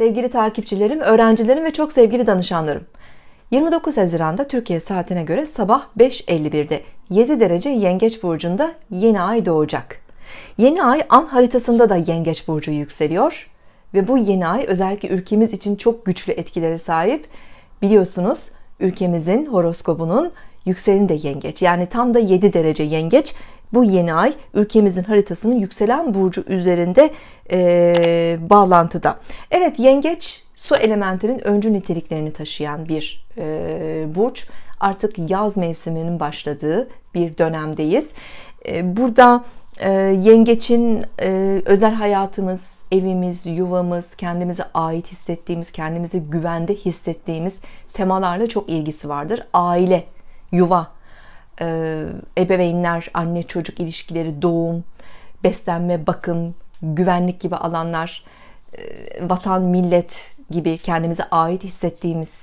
Sevgili takipçilerim, öğrencilerim ve çok sevgili danışanlarım. 29 Haziran'da Türkiye saatine göre sabah 5.51'de 7 derece Yengeç burcunda yeni ay doğacak. Yeni ay an haritasında da Yengeç burcu yükseliyor ve bu yeni ay özellikle ülkemiz için çok güçlü etkileri sahip. Biliyorsunuz ülkemizin horoskobunun yükseleni de yengeç. Yani tam da 7 derece yengeç bu yeni ay ülkemizin haritasının yükselen burcu üzerinde e, bağlantıda. Evet yengeç su elementinin öncü niteliklerini taşıyan bir e, burç. Artık yaz mevsiminin başladığı bir dönemdeyiz. E, burada e, yengeçin e, özel hayatımız, evimiz, yuvamız, kendimize ait hissettiğimiz, kendimizi güvende hissettiğimiz temalarla çok ilgisi vardır. Aile, yuva e, ebeveynler, anne çocuk ilişkileri, doğum, beslenme, bakım, güvenlik gibi alanlar, e, vatan, millet gibi kendimize ait hissettiğimiz,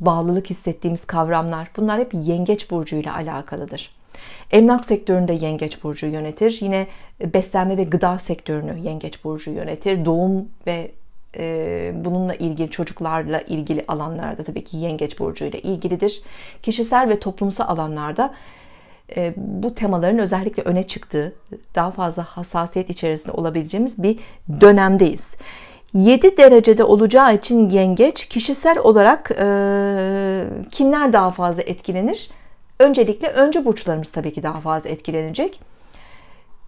bağlılık hissettiğimiz kavramlar bunlar hep yengeç burcuyla alakalıdır. Emlak sektöründe yengeç burcu yönetir. Yine beslenme ve gıda sektörünü yengeç burcu yönetir. Doğum ve ee, bununla ilgili çocuklarla ilgili alanlarda tabii ki yengeç burcuyla ilgilidir. Kişisel ve toplumsal alanlarda e, bu temaların özellikle öne çıktığı, daha fazla hassasiyet içerisinde olabileceğimiz bir dönemdeyiz. 7 derecede olacağı için yengeç kişisel olarak e, kimler daha fazla etkilenir? Öncelikle önce burçlarımız tabii ki daha fazla etkilenecek.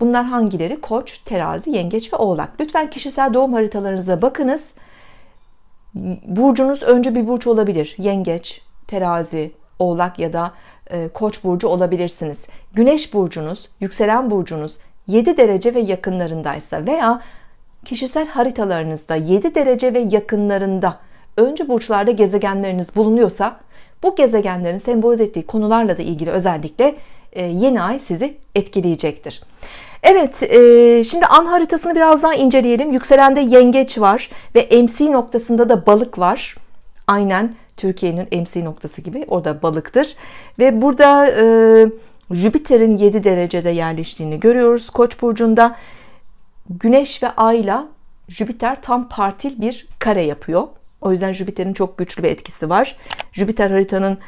Bunlar hangileri? Koç, terazi, yengeç ve oğlak. Lütfen kişisel doğum haritalarınıza bakınız. Burcunuz önce bir burç olabilir. Yengeç, terazi, oğlak ya da e, koç burcu olabilirsiniz. Güneş burcunuz, yükselen burcunuz 7 derece ve yakınlarındaysa veya kişisel haritalarınızda 7 derece ve yakınlarında önce burçlarda gezegenleriniz bulunuyorsa bu gezegenlerin sembolize ettiği konularla da ilgili özellikle e, yeni ay sizi etkileyecektir. Evet, e, şimdi an haritasını biraz daha inceleyelim. Yükselende yengeç var ve MC noktasında da balık var. Aynen Türkiye'nin MC noktası gibi orada balıktır. Ve burada e, Jüpiter'in 7 derecede yerleştiğini görüyoruz. Koç burcunda Güneş ve Ay'la Jüpiter tam partil bir kare yapıyor. O yüzden Jüpiter'in çok güçlü bir etkisi var. Jüpiter haritanın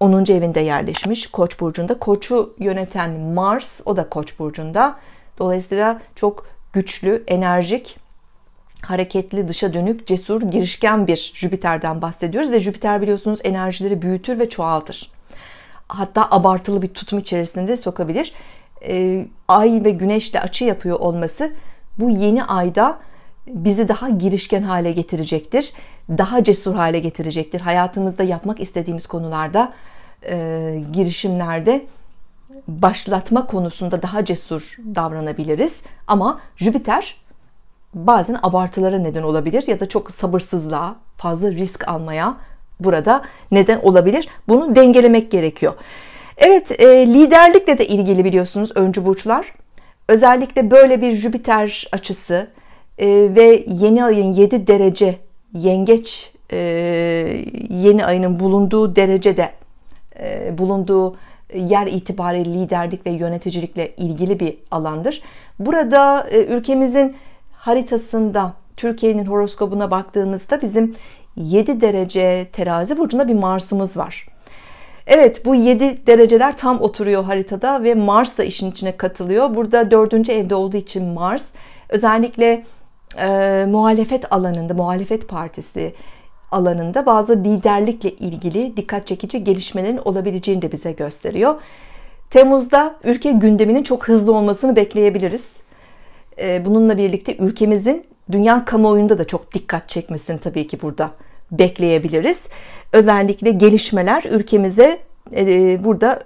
10. evinde yerleşmiş Koç burcunda. Koçu yöneten Mars o da Koç burcunda. Dolayısıyla çok güçlü, enerjik, hareketli, dışa dönük, cesur, girişken bir Jüpiter'den bahsediyoruz ve Jüpiter biliyorsunuz enerjileri büyütür ve çoğaltır. Hatta abartılı bir tutum içerisinde sokabilir. Ee, ay ve güneşle açı yapıyor olması bu yeni ayda bizi daha girişken hale getirecektir daha cesur hale getirecektir. Hayatımızda yapmak istediğimiz konularda, e, girişimlerde başlatma konusunda daha cesur davranabiliriz. Ama Jüpiter bazen abartılara neden olabilir ya da çok sabırsızlığa, fazla risk almaya burada neden olabilir. Bunu dengelemek gerekiyor. Evet, e, liderlikle de ilgili biliyorsunuz öncü burçlar. Özellikle böyle bir Jüpiter açısı e, ve yeni ayın 7 derece yengeç e, yeni ayının bulunduğu derecede e, bulunduğu yer itibariyle liderlik ve yöneticilikle ilgili bir alandır. Burada e, ülkemizin haritasında Türkiye'nin horoskobuna baktığımızda bizim 7 derece terazi burcunda bir Mars'ımız var. Evet bu 7 dereceler tam oturuyor haritada ve Mars da işin içine katılıyor. Burada 4. evde olduğu için Mars özellikle e, muhalefet alanında, muhalefet partisi alanında bazı liderlikle ilgili dikkat çekici gelişmelerin olabileceğini de bize gösteriyor. Temmuz'da ülke gündeminin çok hızlı olmasını bekleyebiliriz. Bununla birlikte ülkemizin dünya kamuoyunda da çok dikkat çekmesini tabii ki burada bekleyebiliriz. Özellikle gelişmeler ülkemize burada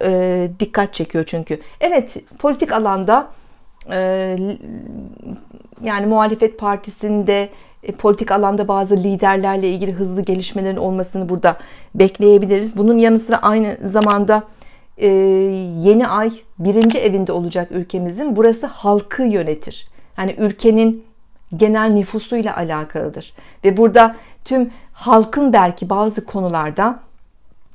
dikkat çekiyor çünkü. Evet politik alanda yani muhalefet partisinde e, politik alanda bazı liderlerle ilgili hızlı gelişmelerin olmasını burada bekleyebiliriz. Bunun yanı sıra aynı zamanda e, yeni ay birinci evinde olacak ülkemizin. Burası halkı yönetir. Yani ülkenin genel nüfusuyla alakalıdır. Ve burada tüm halkın belki bazı konularda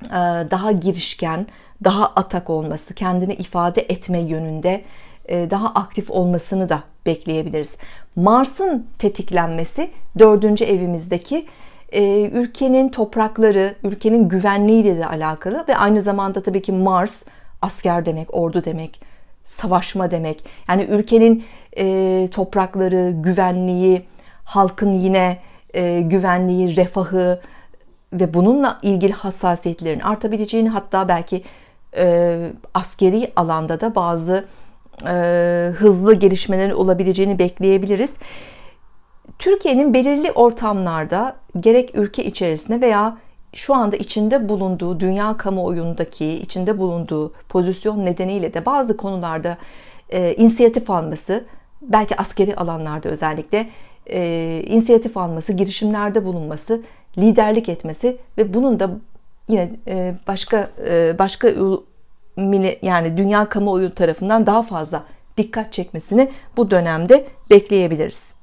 e, daha girişken, daha atak olması, kendini ifade etme yönünde e, daha aktif olmasını da bekleyebiliriz. Mars'ın tetiklenmesi dördüncü evimizdeki e, ülkenin toprakları, ülkenin güvenliğiyle de alakalı ve aynı zamanda tabii ki Mars asker demek, ordu demek, savaşma demek. Yani ülkenin e, toprakları, güvenliği, halkın yine e, güvenliği, refahı ve bununla ilgili hassasiyetlerin artabileceğini hatta belki e, askeri alanda da bazı e, hızlı gelişmeler olabileceğini bekleyebiliriz. Türkiye'nin belirli ortamlarda gerek ülke içerisinde veya şu anda içinde bulunduğu dünya kamuoyundaki içinde bulunduğu pozisyon nedeniyle de bazı konularda e, inisiyatif alması belki askeri alanlarda özellikle e, inisiyatif alması, girişimlerde bulunması, liderlik etmesi ve bunun da yine e, başka e, başka yani dünya kamuoyu tarafından daha fazla dikkat çekmesini bu dönemde bekleyebiliriz.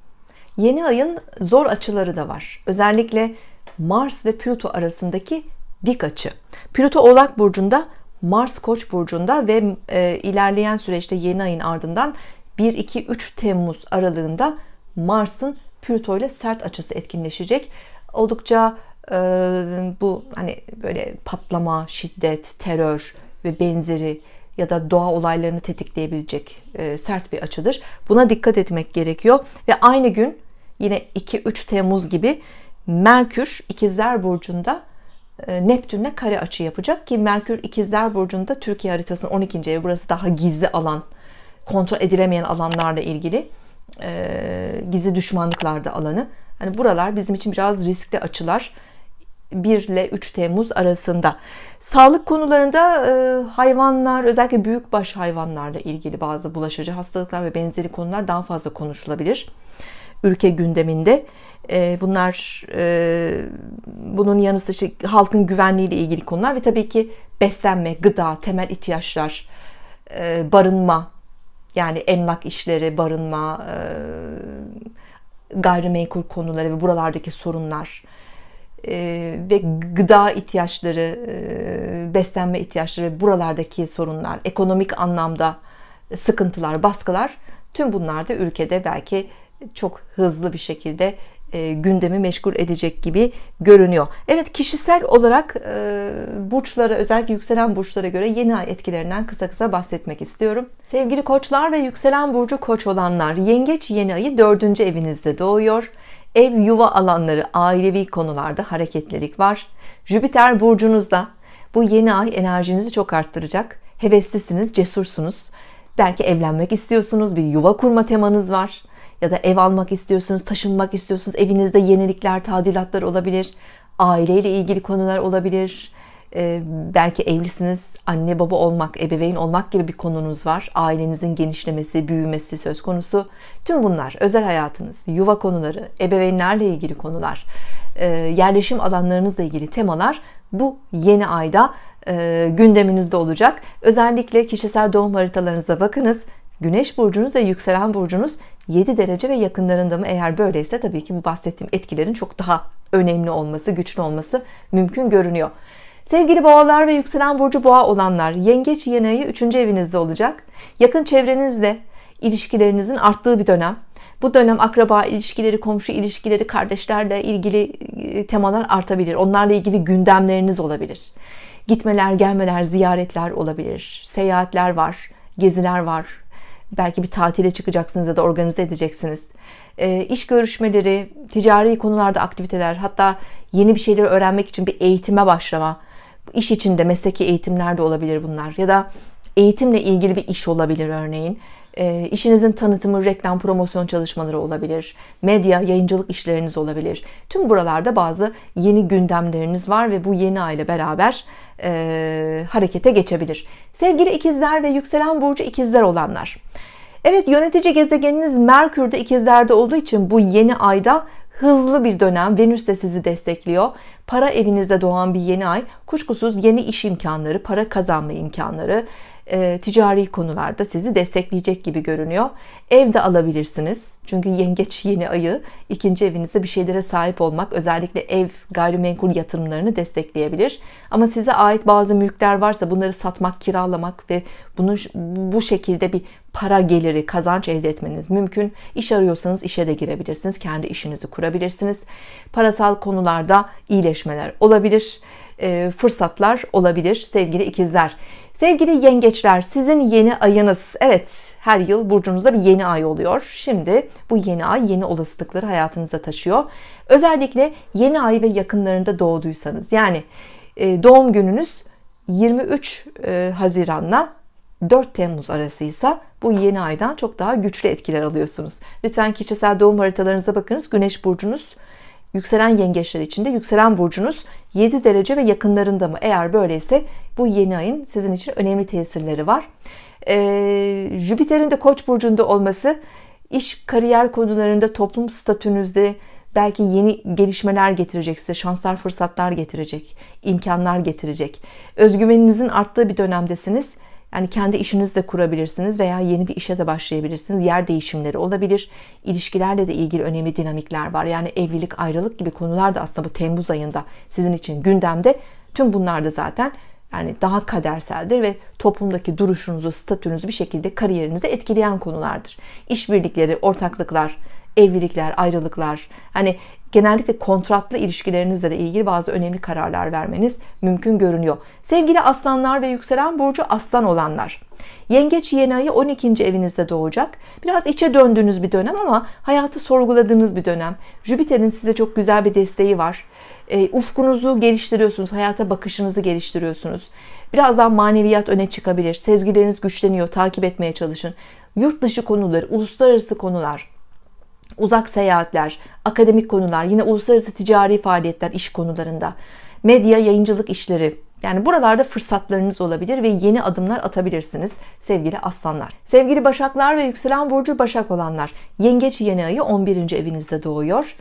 Yeni ayın zor açıları da var. Özellikle Mars ve Plüto arasındaki dik açı. Plüto Oğlak burcunda, Mars Koç burcunda ve e, ilerleyen süreçte yeni ayın ardından 1 2 3 Temmuz aralığında Mars'ın Plüto ile sert açısı etkinleşecek. Oldukça e, bu hani böyle patlama, şiddet, terör, ve benzeri ya da doğa olaylarını tetikleyebilecek e, sert bir açıdır. Buna dikkat etmek gerekiyor ve aynı gün yine 2-3 Temmuz gibi Merkür İkizler burcunda e, Neptünle kare açı yapacak ki Merkür İkizler burcunda Türkiye haritasının 12. evi burası daha gizli alan, kontrol edilemeyen alanlarla ilgili e, gizli düşmanlıklarda alanı. Hani buralar bizim için biraz riskli açılar 1 ile 3 Temmuz arasında. Sağlık konularında e, hayvanlar özellikle büyükbaş hayvanlarla ilgili bazı bulaşıcı hastalıklar ve benzeri konular daha fazla konuşulabilir. Ülke gündeminde e, bunlar e, bunun yanı sıra işte, halkın güvenliği ile ilgili konular ve tabii ki beslenme, gıda, temel ihtiyaçlar, e, barınma yani emlak işleri, barınma, e, gayrimenkul konuları ve buralardaki sorunlar ee, ve gıda ihtiyaçları, e, beslenme ihtiyaçları, buralardaki sorunlar, ekonomik anlamda sıkıntılar, baskılar tüm bunlar da ülkede belki çok hızlı bir şekilde e, gündemi meşgul edecek gibi görünüyor. Evet kişisel olarak e, burçlara özellikle yükselen burçlara göre yeni ay etkilerinden kısa kısa bahsetmek istiyorum. Sevgili koçlar ve yükselen burcu koç olanlar yengeç yeni ayı dördüncü evinizde doğuyor ev yuva alanları, ailevi konularda hareketlilik var. Jüpiter burcunuzda bu yeni ay enerjinizi çok arttıracak. Heveslisiniz, cesursunuz. Belki evlenmek istiyorsunuz, bir yuva kurma temanız var. Ya da ev almak istiyorsunuz, taşınmak istiyorsunuz. Evinizde yenilikler, tadilatlar olabilir. Aileyle ilgili konular olabilir. Ee, belki evlisiniz, anne baba olmak, ebeveyn olmak gibi bir konunuz var. Ailenizin genişlemesi, büyümesi söz konusu. Tüm bunlar özel hayatınız, yuva konuları, ebeveynlerle ilgili konular, e, yerleşim alanlarınızla ilgili temalar bu yeni ayda e, gündeminizde olacak. Özellikle kişisel doğum haritalarınıza bakınız. Güneş burcunuz ve yükselen burcunuz 7 derece ve yakınlarında mı? Eğer böyleyse tabii ki bu bahsettiğim etkilerin çok daha önemli olması, güçlü olması mümkün görünüyor. Sevgili boğalar ve yükselen burcu boğa olanlar, yengeç yeni ayı 3. evinizde olacak. Yakın çevrenizde, ilişkilerinizin arttığı bir dönem. Bu dönem akraba ilişkileri, komşu ilişkileri, kardeşlerle ilgili e, temalar artabilir. Onlarla ilgili gündemleriniz olabilir. Gitmeler, gelmeler, ziyaretler olabilir. Seyahatler var, geziler var. Belki bir tatile çıkacaksınız ya da organize edeceksiniz. E, iş görüşmeleri, ticari konularda aktiviteler, hatta yeni bir şeyleri öğrenmek için bir eğitime başlama iş içinde mesleki eğitimler de olabilir bunlar ya da eğitimle ilgili bir iş olabilir örneğin. E, işinizin tanıtımı, reklam, promosyon çalışmaları olabilir. Medya, yayıncılık işleriniz olabilir. Tüm buralarda bazı yeni gündemleriniz var ve bu yeni aile beraber e, harekete geçebilir. Sevgili ikizler ve yükselen burcu ikizler olanlar. Evet yönetici gezegeniniz Merkür'de ikizlerde olduğu için bu yeni ayda hızlı bir dönem Venüs de sizi destekliyor. Para evinizde doğan bir yeni ay kuşkusuz yeni iş imkanları, para kazanma imkanları, e, ticari konularda sizi destekleyecek gibi görünüyor. Evde alabilirsiniz. Çünkü yengeç yeni ayı ikinci evinizde bir şeylere sahip olmak özellikle ev gayrimenkul yatırımlarını destekleyebilir. Ama size ait bazı mülkler varsa bunları satmak, kiralamak ve bunu bu şekilde bir para geliri, kazanç elde etmeniz mümkün. İş arıyorsanız işe de girebilirsiniz. Kendi işinizi kurabilirsiniz. Parasal konularda iyileşmeler olabilir. E, fırsatlar olabilir sevgili ikizler. Sevgili yengeçler sizin yeni ayınız. Evet her yıl burcunuzda bir yeni ay oluyor. Şimdi bu yeni ay yeni olasılıkları hayatınıza taşıyor. Özellikle yeni ay ve yakınlarında doğduysanız yani e, doğum gününüz 23 e, Haziran'la 4 Temmuz arasıysa bu yeni aydan çok daha güçlü etkiler alıyorsunuz. Lütfen kişisel doğum haritalarınıza bakınız. Güneş burcunuz yükselen yengeçler içinde yükselen burcunuz 7 derece ve yakınlarında mı? Eğer böyleyse bu yeni ayın sizin için önemli tesirleri var. Ee, Jüpiter'in de koç burcunda olması iş kariyer konularında toplum statünüzde belki yeni gelişmeler getirecek size şanslar fırsatlar getirecek imkanlar getirecek özgüveninizin arttığı bir dönemdesiniz yani kendi işinizi de kurabilirsiniz veya yeni bir işe de başlayabilirsiniz. Yer değişimleri olabilir. İlişkilerle de ilgili önemli dinamikler var. Yani evlilik, ayrılık gibi konular da aslında bu Temmuz ayında sizin için gündemde. Tüm bunlar da zaten yani daha kaderseldir ve toplumdaki duruşunuzu, statünüzü bir şekilde kariyerinizi etkileyen konulardır. İşbirlikleri, ortaklıklar, evlilikler, ayrılıklar hani genellikle kontratlı ilişkilerinizle de ilgili bazı önemli kararlar vermeniz mümkün görünüyor. Sevgili aslanlar ve yükselen burcu aslan olanlar. Yengeç yeni ayı 12. evinizde doğacak. Biraz içe döndüğünüz bir dönem ama hayatı sorguladığınız bir dönem. Jüpiter'in size çok güzel bir desteği var. E, ufkunuzu geliştiriyorsunuz, hayata bakışınızı geliştiriyorsunuz. Birazdan maneviyat öne çıkabilir. Sezgileriniz güçleniyor, takip etmeye çalışın. Yurt dışı konuları, uluslararası konular, uzak seyahatler, akademik konular, yine uluslararası ticari faaliyetler iş konularında, medya, yayıncılık işleri, yani buralarda fırsatlarınız olabilir ve yeni adımlar atabilirsiniz sevgili aslanlar. Sevgili başaklar ve yükselen burcu başak olanlar yengeç yeni ayı 11. evinizde doğuyor.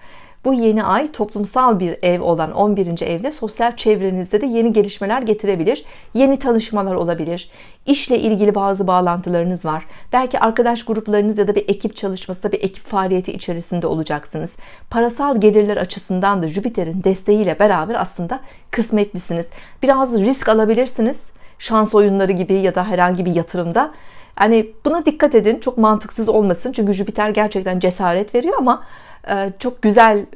Bu yeni ay toplumsal bir ev olan 11. evde sosyal çevrenizde de yeni gelişmeler getirebilir. Yeni tanışmalar olabilir. İşle ilgili bazı bağlantılarınız var. Belki arkadaş gruplarınız ya da bir ekip çalışması, bir ekip faaliyeti içerisinde olacaksınız. Parasal gelirler açısından da Jüpiter'in desteğiyle beraber aslında kısmetlisiniz. Biraz risk alabilirsiniz. Şans oyunları gibi ya da herhangi bir yatırımda. Yani buna dikkat edin. Çok mantıksız olmasın. Çünkü Jüpiter gerçekten cesaret veriyor ama ee, çok güzel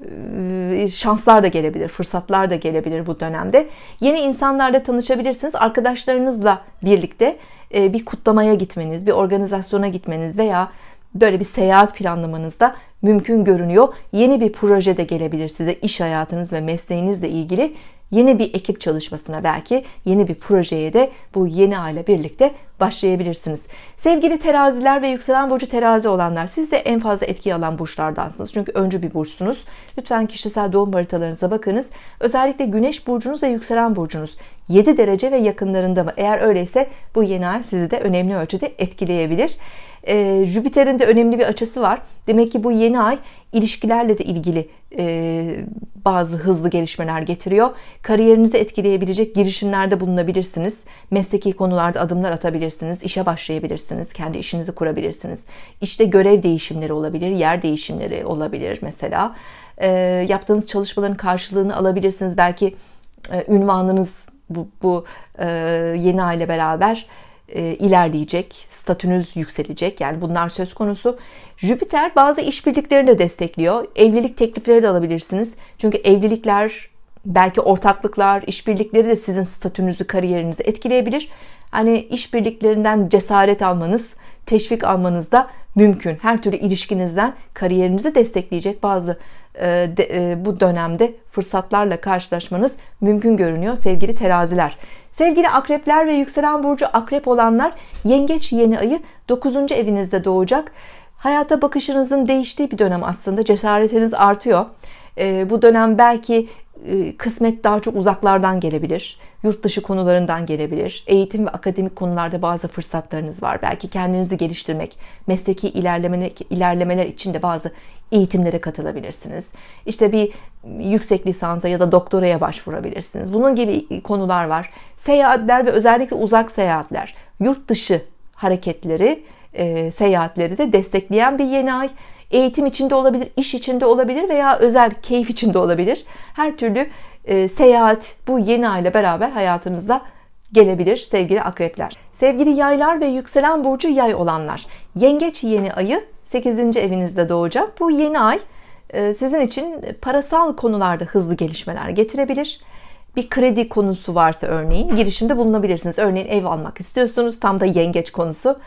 e, şanslar da gelebilir, fırsatlar da gelebilir bu dönemde. Yeni insanlarla tanışabilirsiniz. Arkadaşlarınızla birlikte e, bir kutlamaya gitmeniz, bir organizasyona gitmeniz veya böyle bir seyahat planlamanızda mümkün görünüyor. Yeni bir proje de gelebilir size iş hayatınız ve mesleğinizle ilgili yeni bir ekip çalışmasına belki yeni bir projeye de bu yeni aile birlikte başlayabilirsiniz. Sevgili teraziler ve yükselen burcu terazi olanlar siz de en fazla etki alan burçlardansınız. Çünkü öncü bir burçsunuz. Lütfen kişisel doğum haritalarınıza bakınız. Özellikle güneş burcunuz ve yükselen burcunuz 7 derece ve yakınlarında mı? Eğer öyleyse bu yeni ay sizi de önemli ölçüde etkileyebilir. Ee, Jüpiter'in de önemli bir açısı var. Demek ki bu yeni ay ilişkilerle de ilgili e, bazı hızlı gelişmeler getiriyor. Kariyerinizi etkileyebilecek girişimlerde bulunabilirsiniz. Mesleki konularda adımlar atabilirsiniz. İşe başlayabilirsiniz. Kendi işinizi kurabilirsiniz. İşte görev değişimleri olabilir. Yer değişimleri olabilir mesela. E, yaptığınız çalışmaların karşılığını alabilirsiniz. Belki e, ünvanınız bu, bu e, yeni aile beraber e, ilerleyecek, statünüz yükselecek. Yani bunlar söz konusu. Jüpiter bazı işbirliklerini de destekliyor. Evlilik teklifleri de alabilirsiniz. Çünkü evlilikler, belki ortaklıklar, işbirlikleri de sizin statünüzü, kariyerinizi etkileyebilir. Hani işbirliklerinden cesaret almanız, teşvik almanız da mümkün. Her türlü ilişkinizden kariyerinizi destekleyecek bazı e, de, e, bu dönemde fırsatlarla karşılaşmanız mümkün görünüyor sevgili teraziler. Sevgili akrepler ve yükselen burcu akrep olanlar yengeç yeni ayı 9. evinizde doğacak. Hayata bakışınızın değiştiği bir dönem aslında cesaretiniz artıyor. E, bu dönem belki e, kısmet daha çok uzaklardan gelebilir. Yurt dışı konularından gelebilir. Eğitim ve akademik konularda bazı fırsatlarınız var. Belki kendinizi geliştirmek, mesleki ilerlemeler, ilerlemeler için de bazı eğitimlere katılabilirsiniz. İşte bir yüksek lisansa ya da doktoraya başvurabilirsiniz. Bunun gibi konular var. Seyahatler ve özellikle uzak seyahatler, yurt dışı hareketleri, e, seyahatleri de destekleyen bir yeni ay. Eğitim içinde olabilir, iş içinde olabilir veya özel keyif içinde olabilir. Her türlü e, seyahat bu yeni ayla beraber hayatınızda gelebilir sevgili akrepler. Sevgili yaylar ve yükselen burcu yay olanlar. Yengeç yeni ayı 8. evinizde doğacak. Bu yeni ay e, sizin için parasal konularda hızlı gelişmeler getirebilir. Bir kredi konusu varsa örneğin girişimde bulunabilirsiniz. Örneğin ev almak istiyorsunuz. Tam da yengeç konusu.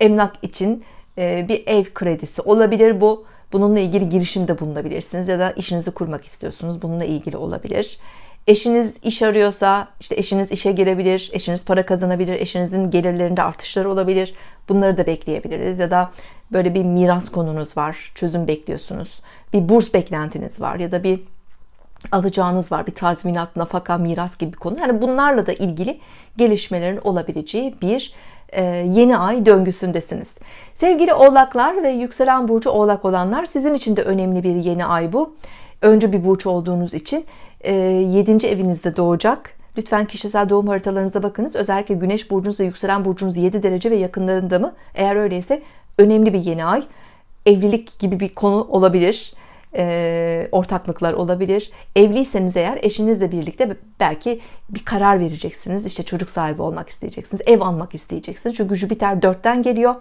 Emlak için e, bir ev kredisi olabilir bu. Bununla ilgili girişimde bulunabilirsiniz ya da işinizi kurmak istiyorsunuz. Bununla ilgili olabilir. Eşiniz iş arıyorsa işte eşiniz işe girebilir eşiniz para kazanabilir, eşinizin gelirlerinde artışlar olabilir. Bunları da bekleyebiliriz ya da böyle bir miras konunuz var, çözüm bekliyorsunuz. Bir burs beklentiniz var ya da bir alacağınız var, bir tazminat, nafaka, miras gibi bir konu. Yani bunlarla da ilgili gelişmelerin olabileceği bir e, yeni ay döngüsündesiniz. Sevgili oğlaklar ve yükselen burcu oğlak olanlar sizin için de önemli bir yeni ay bu. Önce bir burç olduğunuz için 7. E, evinizde doğacak. Lütfen kişisel doğum haritalarınıza bakınız. Özellikle güneş burcunuz ve yükselen burcunuz 7 derece ve yakınlarında mı? Eğer öyleyse önemli bir yeni ay. Evlilik gibi bir konu Olabilir e, ortaklıklar olabilir. Evliyseniz eğer eşinizle birlikte belki bir karar vereceksiniz. İşte çocuk sahibi olmak isteyeceksiniz. Ev almak isteyeceksiniz. Çünkü Jüpiter dörtten geliyor.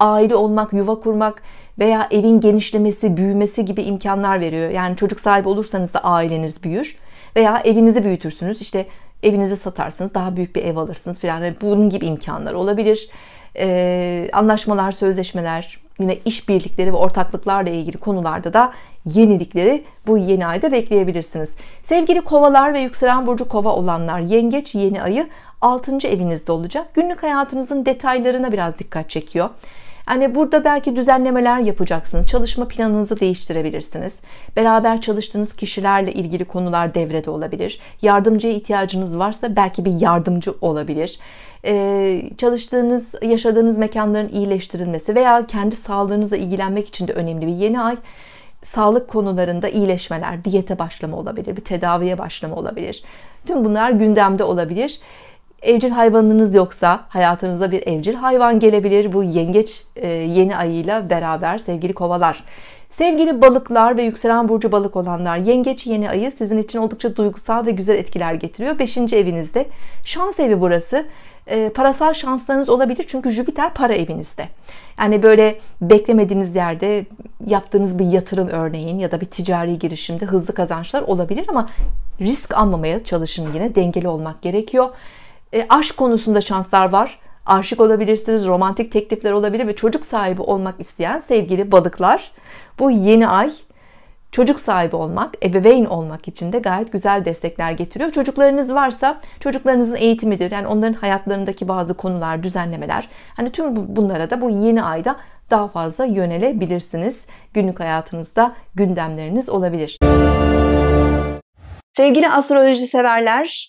Aile olmak, yuva kurmak veya evin genişlemesi, büyümesi gibi imkanlar veriyor. Yani çocuk sahibi olursanız da aileniz büyür. Veya evinizi büyütürsünüz. İşte evinizi satarsınız. Daha büyük bir ev alırsınız filan. Bunun gibi imkanlar olabilir. Olabilir e, anlaşmalar, sözleşmeler, yine iş birlikleri ve ortaklıklarla ilgili konularda da yenilikleri bu yeni ayda bekleyebilirsiniz. Sevgili kovalar ve yükselen burcu kova olanlar yengeç yeni ayı 6. evinizde olacak. Günlük hayatınızın detaylarına biraz dikkat çekiyor. Yani burada belki düzenlemeler yapacaksınız. Çalışma planınızı değiştirebilirsiniz. Beraber çalıştığınız kişilerle ilgili konular devrede olabilir. Yardımcıya ihtiyacınız varsa belki bir yardımcı olabilir. Ee, çalıştığınız, yaşadığınız mekanların iyileştirilmesi veya kendi sağlığınızla ilgilenmek için de önemli bir yeni ay sağlık konularında iyileşmeler, diyete başlama olabilir, bir tedaviye başlama olabilir. Tüm bunlar gündemde olabilir. Evcil hayvanınız yoksa hayatınıza bir evcil hayvan gelebilir bu yengeç e, yeni ayıyla beraber sevgili kovalar. Sevgili balıklar ve yükselen burcu balık olanlar yengeç yeni ayı sizin için oldukça duygusal ve güzel etkiler getiriyor. beşinci evinizde şans evi burası e, parasal şanslarınız olabilir çünkü Jüpiter para evinizde. Yani böyle beklemediğiniz yerde yaptığınız bir yatırım örneğin ya da bir ticari girişimde hızlı kazançlar olabilir ama risk almamaya çalışın yine dengeli olmak gerekiyor. E, aşk konusunda şanslar var. Aşık olabilirsiniz, romantik teklifler olabilir ve çocuk sahibi olmak isteyen sevgili balıklar. Bu yeni ay çocuk sahibi olmak, ebeveyn olmak için de gayet güzel destekler getiriyor. Çocuklarınız varsa çocuklarınızın eğitimidir. Yani onların hayatlarındaki bazı konular, düzenlemeler. Hani tüm bunlara da bu yeni ayda daha fazla yönelebilirsiniz. Günlük hayatınızda gündemleriniz olabilir. Sevgili astroloji severler,